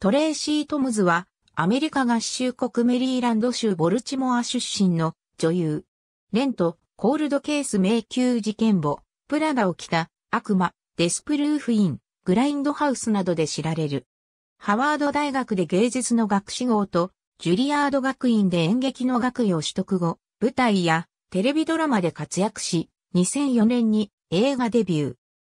トレイシー・トムズは、アメリカ合衆国メリーランド州ボルチモア出身の女優。レント、コールドケース迷宮事件簿、プラダを着た、悪魔、デスプルーフイン、グラインドハウスなどで知られる。ハワード大学で芸術の学士号と、ジュリアード学院で演劇の学位を取得後、舞台やテレビドラマで活躍し、2004年に映画デビュー。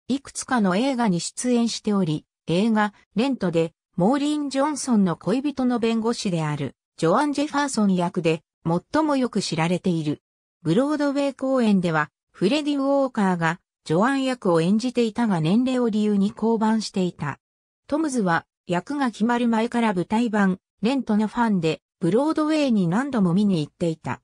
いくつかの映画に出演しており、映画、レントでモーリン・ジョンソンの恋人の弁護士である、ジョアン・ジェファーソン役で、最もよく知られている。ブロードウェイ公演では、フレディ・ウォーカーが、ジョアン役を演じていたが年齢を理由に降板していた。トムズは、役が決まる前から舞台版、レントのファンで、ブロードウェイに何度も見に行っていた。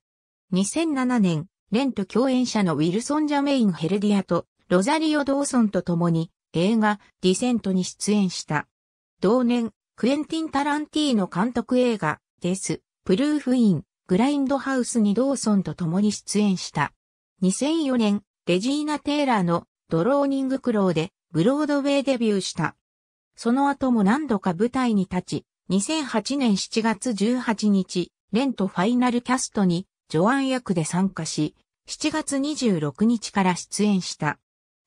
2007年、レント共演者のウィルソン・ジャメイン・ヘルディアと、ロザリオ・ドーソンと共に、映画、ディセントに出演した。同年、クエンティン・タランティーノ監督映画、デス、プルーフ・イン、グラインドハウスにドーソンと共に出演した。2004年、レジーナ・テイラーのドローニング・クローで、ブロードウェイデビューした。その後も何度か舞台に立ち、2008年7月18日、レントファイナルキャストに、ジョアン役で参加し、7月26日から出演した。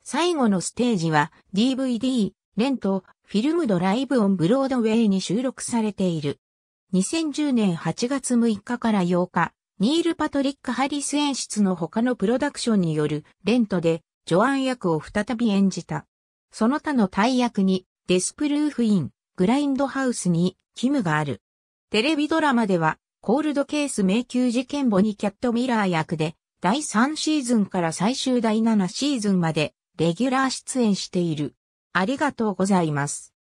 最後のステージは DVD レント、フィルムドライブオンブロードウェイに収録されている。2010年8月6日から8日、ニール・パトリック・ハリス演出の他のプロダクションによるレントで、ジョアン役を再び演じた。その他の大役に、デスプルーフ・イン、グラインドハウスに、キムがある。テレビドラマでは、コールドケース迷宮事件簿にキャット・ミラー役で、第3シーズンから最終第7シーズンまでレギュラー出演している。ありがとうございます。